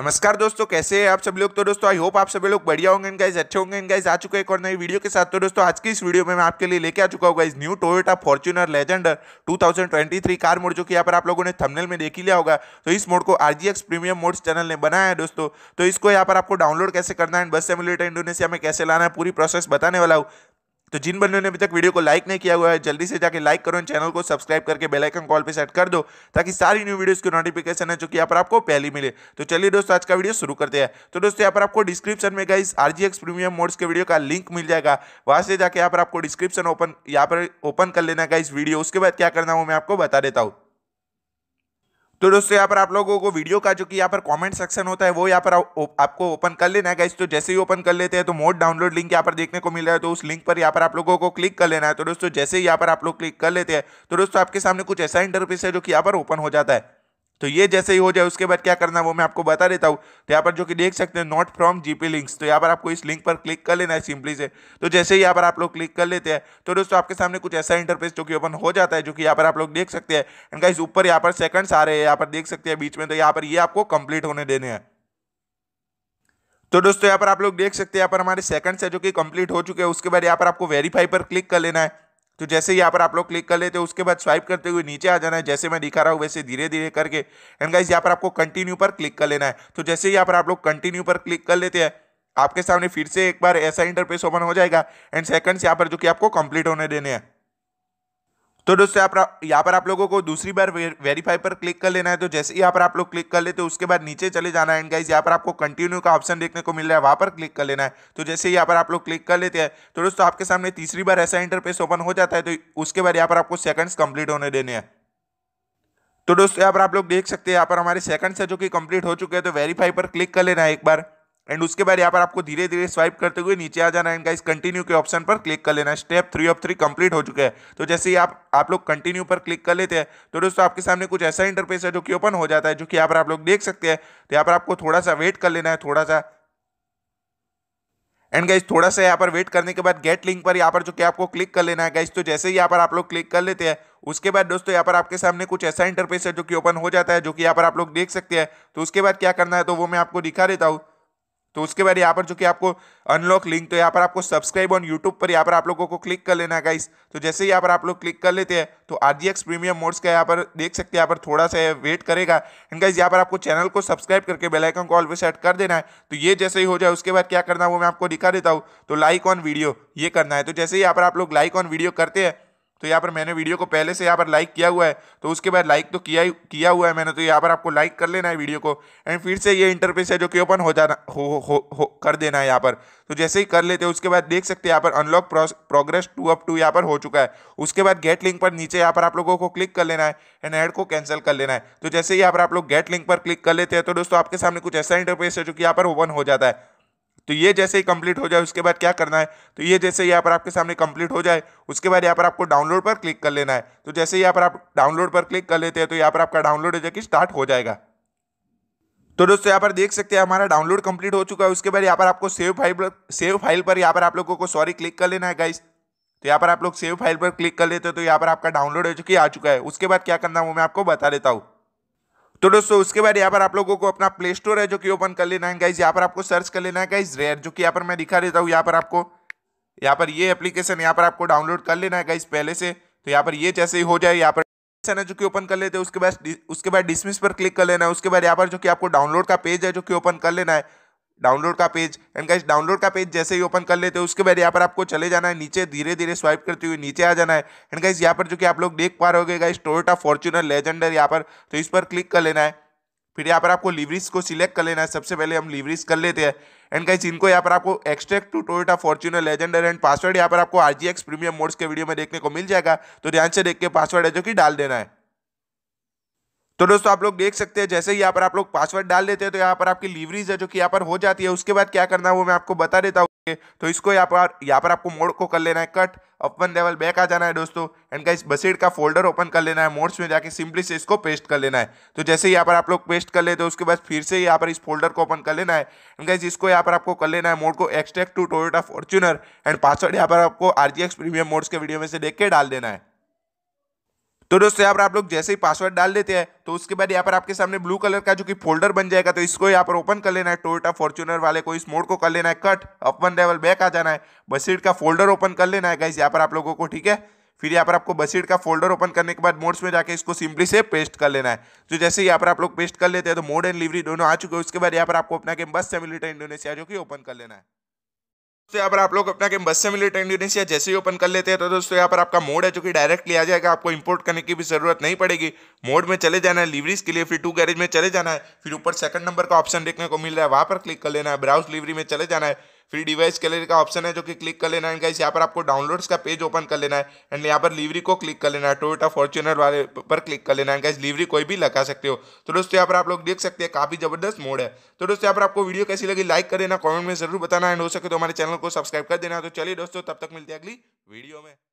नमस्कार दोस्तों कैसे हैं आप सब लोग तो दोस्तों आई होप आप सभी लोग बढ़िया होंगे गाइज अच्छे होंगे गाइज आ चुके एक और नई वीडियो के साथ तो दोस्तों आज की इस वीडियो में मैं आपके लिए लेके आ चुका हूँ guys new Toyota Fortuner Legender 2023 car mod जो कि यहाँ पर आप लोगों ने थमनल में देख ही लिया होगा तो इस मोड को आरजीएक्स प्रीमियम मोड्स चैनल ने बनाया है दोस्तों तो इसको यहाँ पर आपको डाउनलोड कैसे करना है बस एमुलेटर इंडोनेशिया में कैसे लाना है पूरी प्रोसेस बताने वाला हूँ तो जिन बंदों ने अभी तक वीडियो को लाइक नहीं किया हुआ है जल्दी से जाके लाइक करो चैनल को सब्सक्राइब करके बेल आइकन कॉल पे सेट कर दो ताकि सारी न्यू वीडियोस की नोटिफिकेशन है जो कि यहाँ पर आपको पहली मिले तो चलिए दोस्तों आज का वीडियो शुरू करते हैं तो दोस्तों यहाँ पर आपको डिस्क्रिप्शन में जी आरजीएक्स प्रीमियम मोड्स के वीडियो का लिंक मिल जाएगा वहां से जाकर यहाँ पर आपको डिस्क्रिप्शन ओपन यहाँ पर ओपन कर लेना गाइस वीडियो उसके बाद क्या करना वो मैं आपको बता देता हूँ तो दोस्तों यहाँ पर आप लोगों को वीडियो का जो कि यहाँ पर कमेंट सेक्शन होता है वो यहाँ पर आप, आपको ओपन कर लेना है गाइस तो जैसे ही ओपन कर लेते हैं तो मोड डाउनलोड लिंक यहाँ पर देखने को मिल रहा है तो उस लिंक पर यहाँ पर आप लोगों को क्लिक कर लेना है तो दोस्तों जैसे ही यहाँ पर आप लोग क्लिक कर लेते हैं तो दोस्तों आपके सामने कुछ ऐसा इंटरफेस है जो कि यहाँ पर ओपन हो जाता है तो ये जैसे ही हो जाए उसके बाद क्या करना है वो मैं आपको बता देता हूँ तो यहाँ पर जो कि देख सकते हैं नॉट फ्रॉम जीपी लिंक्स तो यहाँ पर आपको इस लिंक पर क्लिक कर लेना है सिंपली से तो जैसे ही यहाँ पर आप लोग क्लिक कर लेते हैं तो दोस्तों आपके सामने कुछ ऐसा इंटरफेस जो कि ओपन हो जाता है जो कि यहाँ पर आप लोग देख सकते हैं इनका इस ऊपर यहाँ पर सेकंड्स आ रहे हैं यहाँ पर देख सकते हैं बीच में तो यहाँ पर ये आपको कंप्लीट होने देने हैं तो दोस्तों यहाँ पर आप लोग देख सकते हैं यहाँ पर हमारे सेकंड्स है जो कि कंप्लीट हो चुके हैं उसके बाद यहाँ पर आपको वेरीफाई पर क्लिक कर लेना है तो जैसे यहाँ पर आप लोग क्लिक कर लेते हो उसके बाद स्वाइप करते हुए नीचे आ जाना है जैसे मैं दिखा रहा हूँ वैसे धीरे धीरे करके एंड गाइज यहाँ पर आपको कंटिन्यू पर क्लिक कर लेना है तो जैसे यहाँ पर आप लोग कंटिन्यू पर क्लिक कर लेते हैं आपके सामने फिर से एक बार ऐसा इंटरफेस ओपन हो जाएगा एंड सेकंड्स यहाँ पर जो कि आपको कंप्लीट होने देने हैं तो दोस्तों आप यहाँ पर आप लोगों को दूसरी बार वेरीफाई पर क्लिक कर लेना है तो जैसे ही यहाँ पर आप लोग क्लिक कर लेते तो हैं उसके बाद नीचे चले जाना है एंड गाइज यहाँ पर आपको कंटिन्यू का ऑप्शन देखने को मिल रहा है वहाँ पर क्लिक कर लेना है तो जैसे ही यहाँ पर आप लोग क्लिक कर लेते हैं तो दोस्तों आपके सामने तीसरी बार ऐसा इंटरफेस ओपन हो जाता है तो उसके बाद यहाँ पर आपको सेकंड्स कंप्लीट होने देने हैं तो दोस्तों यहाँ पर आप लोग देख सकते हैं यहाँ पर हमारे सेकंड्स है जो कि कंप्लीट हो चुके हैं तो वेरीफाई पर क्लिक कर लेना है एक बार एंड उसके बाद यहाँ पर आपको धीरे धीरे स्वाइप करते हुए नीचे आ जाना है गाइस इस कंटिन्यू के ऑप्शन पर क्लिक कर लेना step three of three complete हो चुका है तो जैसे ही आप आप लोग कंटिन्यू पर क्लिक कर लेते हैं तो दोस्तों आपके सामने कुछ ऐसा इंटरफेस है जो कि ओपन हो जाता है जो कि यहाँ पर आप लोग देख सकते हैं तो यहाँ पर आपको थोड़ा सा वेट कर लेना है थोड़ा सा एंड गाइज थोड़ा सा यहाँ पर वेट करने के बाद गेट लिंक पर यहाँ पर जो कि आपको क्लिक कर लेना है गाइज तो जैसे ही यहाँ पर आप लोग क्लिक कर लेते हैं उसके बाद दोस्तों यहाँ पर आपके सामने कुछ ऐसा इंटरफेस है जो कि ओपन हो जाता है जो कि यहाँ पर आप लोग देख सकते हैं तो उसके बाद क्या करना है तो वो मैं आपको दिखा देता हूँ तो उसके बाद यहाँ पर जो कि आपको अनलॉक लिंक तो यहाँ पर आपको सब्सक्राइब ऑन यूट्यूब पर यहाँ पर आप लोगों को क्लिक कर लेना है गाइस तो जैसे ही यहाँ पर आप लोग क्लिक कर लेते हैं तो आर प्रीमियम मोड्स का यहाँ पर देख सकते हैं यहाँ पर थोड़ा सा वेट करेगा एंड गाइस यहाँ पर आपको चैनल को सब्सक्राइब करके बेलाइकन को ऑलवेज सेट कर देना है तो ये जैसे ही हो जाए उसके बाद क्या करना है वो मैं आपको दिखा देता हूँ तो लाइक ऑन वीडियो ये करना है तो जैसे ही यहाँ पर आप लोग लाइक ऑन वीडियो करते हैं तो यहाँ पर मैंने वीडियो को पहले से यहाँ पर लाइक किया हुआ है तो उसके बाद लाइक तो किया ही किया हुआ है मैंने तो यहाँ पर आपको लाइक कर लेना है वीडियो को एंड फिर से ये इंटरफेस है जो कि ओपन हो जाना हो हो, हो कर देना है यहाँ पर तो जैसे ही कर लेते हैं उसके बाद देख सकते हैं यहाँ पर unlock progress to up to यहाँ पर हो चुका है उसके बाद गेट लिंक पर नीचे यहाँ पर आप लोगों को क्लिक कर लेना है एंड एड को कैंसिल कर लेना है तो जैसे ही यहाँ पर आप लोग गेट लिंक पर क्लिक कर लेते हैं तो दोस्तों आपके सामने कुछ ऐसा इंटरफेस है जो कि यहाँ पर ओपन हो जाता है तो ये जैसे ही कंप्लीट हो जाए उसके बाद क्या करना है तो ये जैसे यहाँ पर आपके सामने कंप्लीट हो जाए उसके बाद यहाँ पर आपको डाउनलोड पर क्लिक कर लेना है तो जैसे यहाँ पर आप डाउनलोड पर क्लिक कर लेते हैं तो यहाँ पर आपका डाउनलोड हो स्टार्ट हो जाएगा तो दोस्तों यहाँ पर देख सकते हैं हमारा डाउनलोड कंप्लीट हो चुका है उसके बाद यहाँ पर आपको सेव फाइल सेव फाइल पर यहाँ पर आप लोगों को सॉरी क्लिक कर लेना है गाइस तो यहाँ पर आप लोग सेव फाइल पर क्लिक कर लेते हैं तो यहाँ पर आपका डाउनलोड हो चुकी आ चुका है उसके बाद क्या करना है वो मैं आपको बता देता हूँ तो दोस्तों उसके बाद यहाँ पर आप लोगों को अपना प्ले स्टोर है जो कि ओपन कर लेना है गाइज यहाँ पर आपको सर्च कर लेना है गाइज रेयर जो कि यहाँ पर मैं दिखा देता हूँ यहाँ पर आपको यहाँ पर ये एप्लीकेशन यहाँ पर आपको डाउनलोड कर लेना है गाइज पहले से तो यहाँ पर ये जैसे ही हो जाए यहाँ पर है जो कि ओपन कर लेते हैं उसके बाद उसके बाद डिसमिस पर क्लिक कर लेना है उसके बाद यहाँ पर जो कि आपको डाउनलोड का पेज है जो कि ओपन कर लेना है डाउनलोड का पेज एंड गाइस डाउनलोड का पेज जैसे ही ओपन कर लेते हो उसके बाद यहाँ पर आपको चले जाना है नीचे धीरे धीरे स्वाइप करते हुए नीचे आ जाना है एंड गाइस यहाँ पर जो कि आप लोग देख पा रहे हो गाइस टोयोटा फॉर्चुनर लेजेंडर यहाँ पर तो इस पर क्लिक कर लेना है फिर यहाँ पर आपको लिवरीज को सिलेक्ट कर लेना है सबसे पहले हम लिवरीज कर लेते हैं एंड गाइस इनको यहाँ पर आपको extract to Toyota Fortuner Legender and password यहाँ पर आपको आरजीएक्स प्रीमियम मोड्स के वीडियो में देखने को मिल जाएगा तो ध्यान से देख के पासवर्ड है जो कि डाल देना है तो दोस्तों आप लोग देख सकते हैं जैसे ही यहाँ पर आप लोग पासवर्ड डाल देते हैं तो यहाँ पर आपकी लीवरेज है जो कि यहाँ पर हो जाती है उसके बाद क्या करना है वो मैं आपको बता देता हूँ तो इसको यहाँ पर यहाँ पर आपको मोड को कर लेना है कट अपन लेवल बैक आ जाना है दोस्तों एंड का इस बसेड का फोल्डर ओपन कर लेना है मोड्स में जाके सिंपली से इसको पेस्ट कर लेना है तो जैसे यहाँ पर आप लोग पेस्ट कर लेते हो उसके बाद फिर से यहाँ पर इस फोल्डर को ओपन कर लेना है एंड गाइज इसको यहाँ पर आपको कर लेना है मोड को extract to Toyota Fortuner and password यहाँ पर आपको आर प्रीमियम मोड्स के वीडियो में से देख के डाल देना है तो दोस्तों यहाँ पर आप लोग जैसे ही पासवर्ड डाल देते हैं तो उसके बाद यहाँ पर आपके सामने ब्लू कलर का जो कि फोल्डर बन जाएगा तो इसको यहाँ पर ओपन कर लेना है टोयोटा फॉर्चुनर वाले को इस मोड को कर लेना है कट अपन लेवल बैक आ जाना है बसीड का फोल्डर ओपन कर लेना है गाइस यहाँ पर आप लोगों को ठीक है फिर यहाँ पर आपको बसीड का फोल्डर ओपन करने के बाद मोड्स में जाकर इसको सिंपली से पेस्ट कर लेना है तो जैसे यहाँ पर आप लोग पेस्ट कर लेते हैं तो मोड एंड लिवरी दोनों आ चुके हैं उसके बाद यहाँ पर आपको अपना गेम बस से इंडोनेशिया जो कि ओपन कर लेना है तो यहाँ पर आप लोग अपना गेम बस से मिले या जैसे ही ओपन कर लेते हैं तो दोस्तों यहाँ पर आपका मोड है जो कि डायरेक्टली आ जाएगा आपको इंपोर्ट करने की भी जरूरत नहीं पड़ेगी मोड में चले जाना है लिवरीज के लिए फिर टू गैरेज में चले जाना है फिर ऊपर सेकंड नंबर का ऑप्शन देखने को मिल रहा है वहाँ पर क्लिक कर लेना है ब्राउज लिवरी में चले जाना है फ्री डिवाइस गैलरी का ऑप्शन है जो कि क्लिक कर लेना है गाइस यहाँ पर आपको डाउनलोड्स का पेज ओपन कर लेना है एंड यहाँ पर लिवरी को क्लिक कर लेना है टोयोटा फॉर्चुनर वाले पर क्लिक कर लेना है गाइस लिवरी कोई भी लगा सकते हो तो दोस्तों यहाँ पर आप लोग देख सकते हैं काफ़ी जबरदस्त मोड है तो दोस्तों यहाँ पर आपको वीडियो कैसी लगी लाइक कर देना कॉमेंट में जरूर बताना एंड हो सके तो हमारे चैनल को सब्सक्राइब कर देना तो चलिए दोस्तों तब तक मिलते हैं अगली वीडियो में